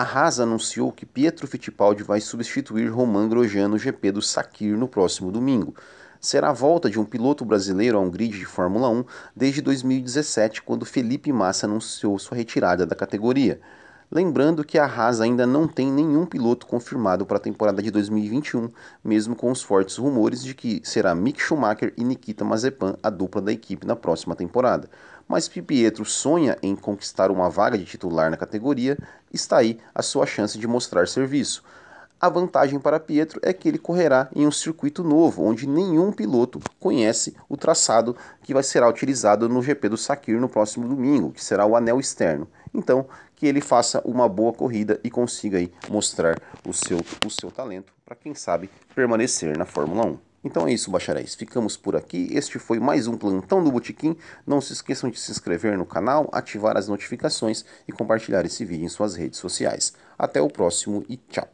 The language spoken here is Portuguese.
a Haas anunciou que Pietro Fittipaldi vai substituir Romain Grosjean no GP do Sakir no próximo domingo. Será a volta de um piloto brasileiro a um grid de Fórmula 1 desde 2017, quando Felipe Massa anunciou sua retirada da categoria. Lembrando que a Haas ainda não tem nenhum piloto confirmado para a temporada de 2021, mesmo com os fortes rumores de que será Mick Schumacher e Nikita Mazepan a dupla da equipe na próxima temporada. Mas Pipietro sonha em conquistar uma vaga de titular na categoria, está aí a sua chance de mostrar serviço. A vantagem para Pietro é que ele correrá em um circuito novo, onde nenhum piloto conhece o traçado que vai será utilizado no GP do Sakir no próximo domingo, que será o anel externo. Então, que ele faça uma boa corrida e consiga aí mostrar o seu, o seu talento para quem sabe permanecer na Fórmula 1. Então é isso, bacharéis. Ficamos por aqui. Este foi mais um plantão do Botequim. Não se esqueçam de se inscrever no canal, ativar as notificações e compartilhar esse vídeo em suas redes sociais. Até o próximo e tchau.